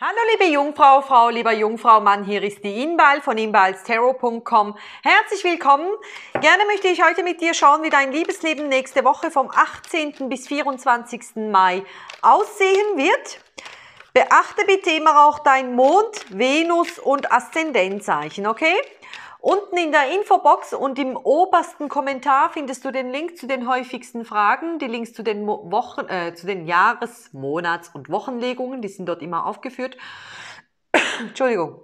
Hallo liebe Jungfrau, Frau, lieber Jungfrau, Mann, hier ist die Inbal von inbalsterro.com. Herzlich willkommen. Gerne möchte ich heute mit dir schauen, wie dein Liebesleben nächste Woche vom 18. bis 24. Mai aussehen wird. Beachte bitte immer auch dein Mond, Venus und Aszendenzzeichen, okay? Unten in der Infobox und im obersten Kommentar findest du den Link zu den häufigsten Fragen, die Links zu den, Wochen, äh, zu den Jahres-, Monats- und Wochenlegungen, die sind dort immer aufgeführt. Entschuldigung.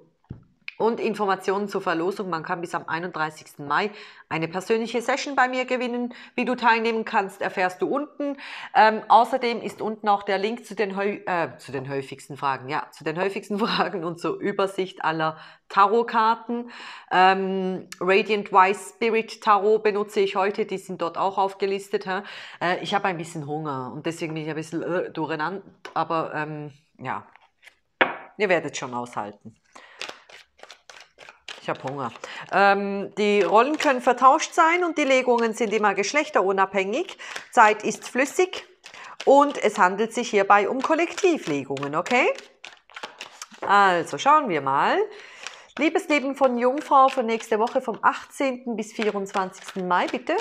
Und Informationen zur Verlosung. Man kann bis am 31. Mai eine persönliche Session bei mir gewinnen. Wie du teilnehmen kannst, erfährst du unten. Ähm, außerdem ist unten auch der Link zu den, äh, zu den häufigsten Fragen, ja, zu den häufigsten Fragen und zur Übersicht aller Tarotkarten. Ähm, Radiant Wise Spirit Tarot benutze ich heute, die sind dort auch aufgelistet. Hä? Äh, ich habe ein bisschen Hunger und deswegen bin ich ein bisschen äh, durcheinander, aber ähm, ja, ihr werdet schon aushalten. Ich habe Hunger. Ähm, die Rollen können vertauscht sein und die Legungen sind immer geschlechterunabhängig. Zeit ist flüssig und es handelt sich hierbei um Kollektivlegungen, okay? Also schauen wir mal. Liebesleben von Jungfrau für nächste Woche vom 18. bis 24. Mai, bitte.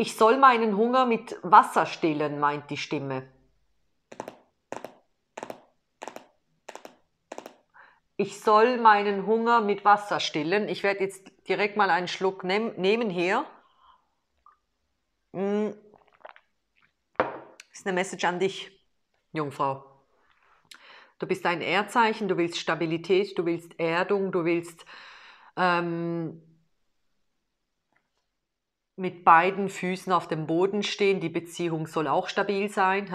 Ich soll meinen Hunger mit Wasser stillen, meint die Stimme. Ich soll meinen Hunger mit Wasser stillen. Ich werde jetzt direkt mal einen Schluck nehm, nehmen hier. Das hm. Ist eine Message an dich, Jungfrau. Du bist ein Erdzeichen, du willst Stabilität, du willst Erdung, du willst ähm, mit beiden Füßen auf dem Boden stehen. Die Beziehung soll auch stabil sein.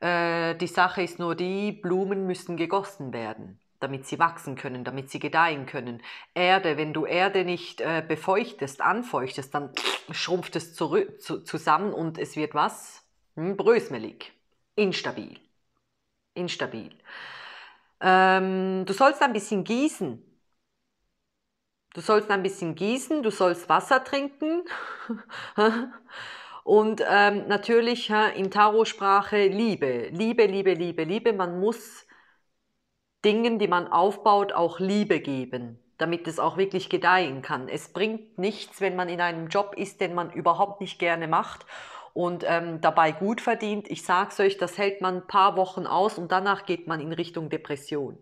Äh, die Sache ist nur die, Blumen müssen gegossen werden damit sie wachsen können, damit sie gedeihen können. Erde, wenn du Erde nicht äh, befeuchtest, anfeuchtest, dann schrumpft es zu, zusammen und es wird was? Hm, brösmelig, instabil. Instabil. Ähm, du sollst ein bisschen gießen, Du sollst ein bisschen gießen, du sollst Wasser trinken. Und ähm, natürlich in Tarotsprache Liebe. Liebe, Liebe, Liebe, Liebe. Man muss Dingen, die man aufbaut, auch Liebe geben, damit es auch wirklich gedeihen kann. Es bringt nichts, wenn man in einem Job ist, den man überhaupt nicht gerne macht und ähm, dabei gut verdient. Ich sag's euch, das hält man ein paar Wochen aus und danach geht man in Richtung Depression.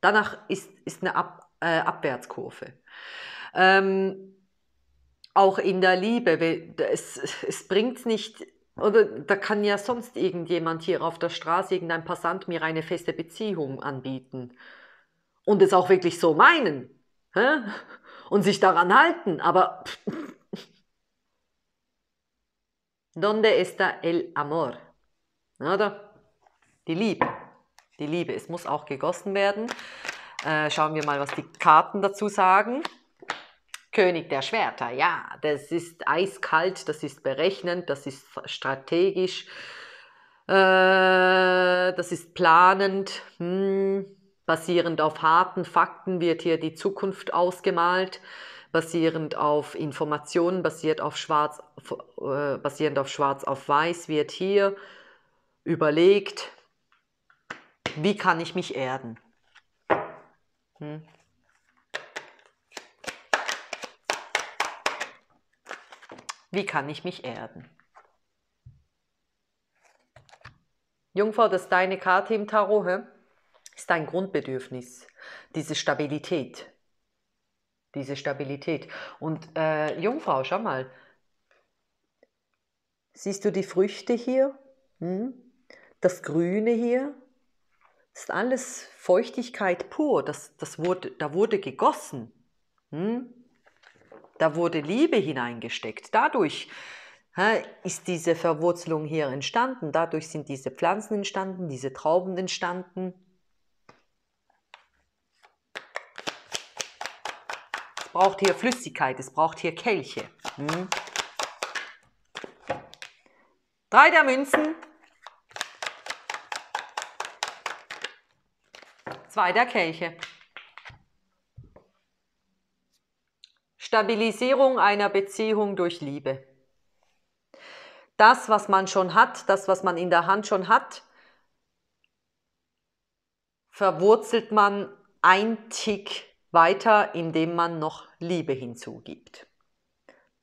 Danach ist, ist eine Ab äh, Abwärtskurve. Ähm, auch in der Liebe, es, es bringt nicht, oder da kann ja sonst irgendjemand hier auf der Straße, irgendein Passant mir eine feste Beziehung anbieten und es auch wirklich so meinen hä? und sich daran halten, aber Donde está el amor? Oder? Die Liebe. Die Liebe. Es muss auch gegossen werden. Äh, schauen wir mal, was die Karten dazu sagen. König der Schwerter, ja, das ist eiskalt, das ist berechnend, das ist strategisch, äh, das ist planend. Hm. Basierend auf harten Fakten wird hier die Zukunft ausgemalt, basierend auf Informationen, basiert auf schwarz, äh, basierend auf schwarz auf weiß wird hier überlegt, wie kann ich mich erden? Hm. Wie kann ich mich erden? Jungfrau, das ist deine Karte im Tarot, hä? ist dein Grundbedürfnis, diese Stabilität. Diese Stabilität. Und äh, Jungfrau, schau mal, siehst du die Früchte hier? Hm? Das Grüne hier? ist alles Feuchtigkeit pur. Das, das wurde, da wurde gegossen. Hm? Da wurde Liebe hineingesteckt. Dadurch hä, ist diese Verwurzelung hier entstanden. Dadurch sind diese Pflanzen entstanden, diese Trauben entstanden. Es braucht hier Flüssigkeit, es braucht hier Kelche. Hm? Drei der Münzen. zweiter Kelche. Stabilisierung einer Beziehung durch Liebe. Das, was man schon hat, das, was man in der Hand schon hat, verwurzelt man ein Tick weiter, indem man noch Liebe hinzugibt.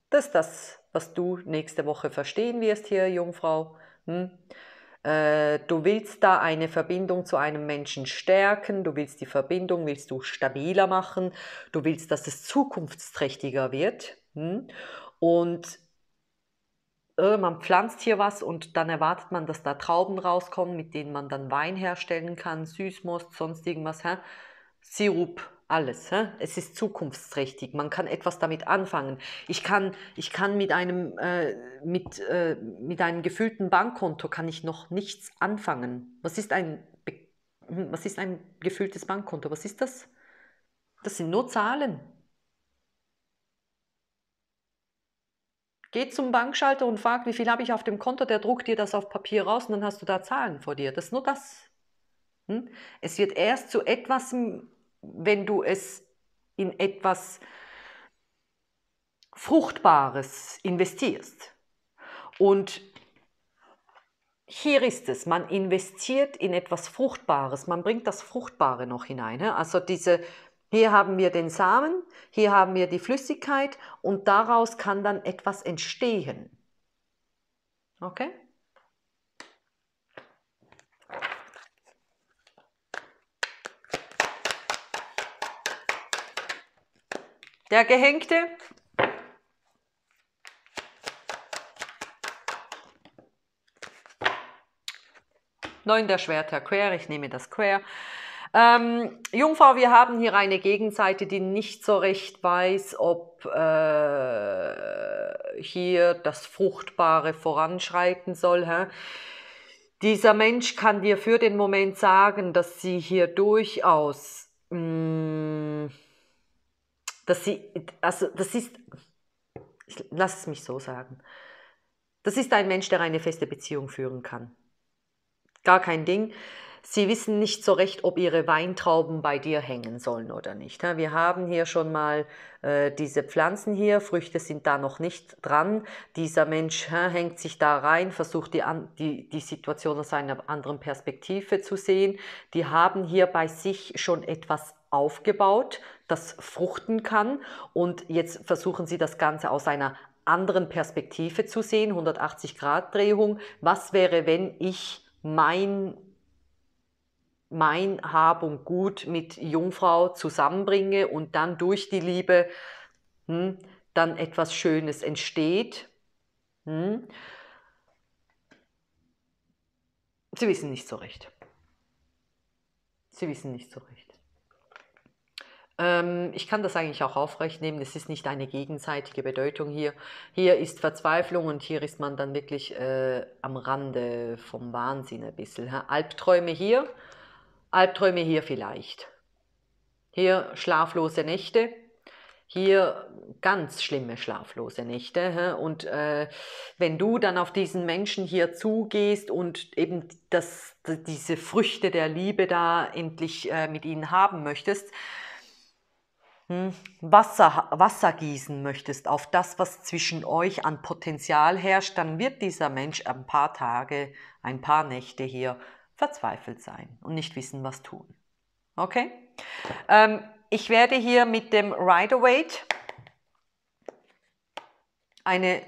Das ist das, was du nächste Woche verstehen wirst hier, Jungfrau. Hm? Äh, du willst da eine Verbindung zu einem Menschen stärken, du willst die Verbindung, willst du stabiler machen, du willst, dass es zukunftsträchtiger wird. Hm? Und äh, man pflanzt hier was und dann erwartet man, dass da Trauben rauskommen, mit denen man dann Wein herstellen kann, Süßmost, sonst irgendwas. Sirup, alles. Hä? Es ist zukunftsträchtig. Man kann etwas damit anfangen. Ich kann, ich kann mit einem äh, mit, äh, mit einem gefüllten Bankkonto kann ich noch nichts anfangen. Was ist ein hm, was ist ein gefülltes Bankkonto? Was ist das? Das sind nur Zahlen. Geh zum Bankschalter und frag, wie viel habe ich auf dem Konto, der druckt dir das auf Papier raus und dann hast du da Zahlen vor dir. Das ist nur das. Hm? Es wird erst zu etwas hm, wenn du es in etwas Fruchtbares investierst. Und hier ist es, man investiert in etwas Fruchtbares, man bringt das Fruchtbare noch hinein. Ne? Also diese, hier haben wir den Samen, hier haben wir die Flüssigkeit und daraus kann dann etwas entstehen. Okay? Der Gehängte Neun der Schwerter quer, ich nehme das quer. Ähm, Jungfrau, wir haben hier eine Gegenseite, die nicht so recht weiß, ob äh, hier das Fruchtbare voranschreiten soll. Hä? Dieser Mensch kann dir für den Moment sagen, dass sie hier durchaus mh, mm, dass sie, also das ist, ich lass es mich so sagen, das ist ein Mensch, der eine feste Beziehung führen kann. Gar kein Ding. Sie wissen nicht so recht, ob ihre Weintrauben bei dir hängen sollen oder nicht. Wir haben hier schon mal äh, diese Pflanzen hier, Früchte sind da noch nicht dran. Dieser Mensch hängt sich da rein, versucht die, die, die Situation aus einer anderen Perspektive zu sehen. Die haben hier bei sich schon etwas aufgebaut, das fruchten kann. Und jetzt versuchen Sie das Ganze aus einer anderen Perspektive zu sehen, 180 Grad Drehung. Was wäre, wenn ich mein mein Hab und Gut mit Jungfrau zusammenbringe und dann durch die Liebe hm, dann etwas Schönes entsteht. Hm. Sie wissen nicht so recht. Sie wissen nicht so recht. Ähm, ich kann das eigentlich auch aufrecht nehmen. Es ist nicht eine gegenseitige Bedeutung hier. Hier ist Verzweiflung und hier ist man dann wirklich äh, am Rande vom Wahnsinn ein bisschen. Albträume hier, Albträume hier vielleicht. Hier schlaflose Nächte. Hier ganz schlimme schlaflose Nächte. Und äh, wenn du dann auf diesen Menschen hier zugehst und eben das, diese Früchte der Liebe da endlich äh, mit ihnen haben möchtest, hm, Wasser, Wasser gießen möchtest auf das, was zwischen euch an Potenzial herrscht, dann wird dieser Mensch ein paar Tage, ein paar Nächte hier verzweifelt sein und nicht wissen, was tun. Okay? Ähm, ich werde hier mit dem Rider-Weight eine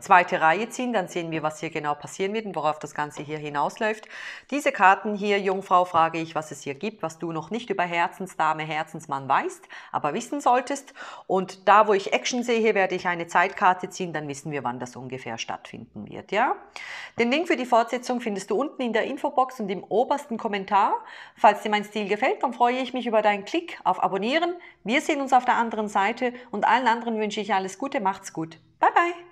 zweite Reihe ziehen, dann sehen wir, was hier genau passieren wird und worauf das Ganze hier hinausläuft. Diese Karten hier, Jungfrau, frage ich, was es hier gibt, was du noch nicht über Herzensdame, Herzensmann weißt, aber wissen solltest. Und da, wo ich Action sehe, werde ich eine Zeitkarte ziehen, dann wissen wir, wann das ungefähr stattfinden wird. Ja? Den Link für die Fortsetzung findest du unten in der Infobox und im obersten Kommentar. Falls dir mein Stil gefällt, dann freue ich mich über deinen Klick auf Abonnieren. Wir sehen uns auf der anderen Seite und allen anderen wünsche ich alles Gute, macht's gut. Bye bye!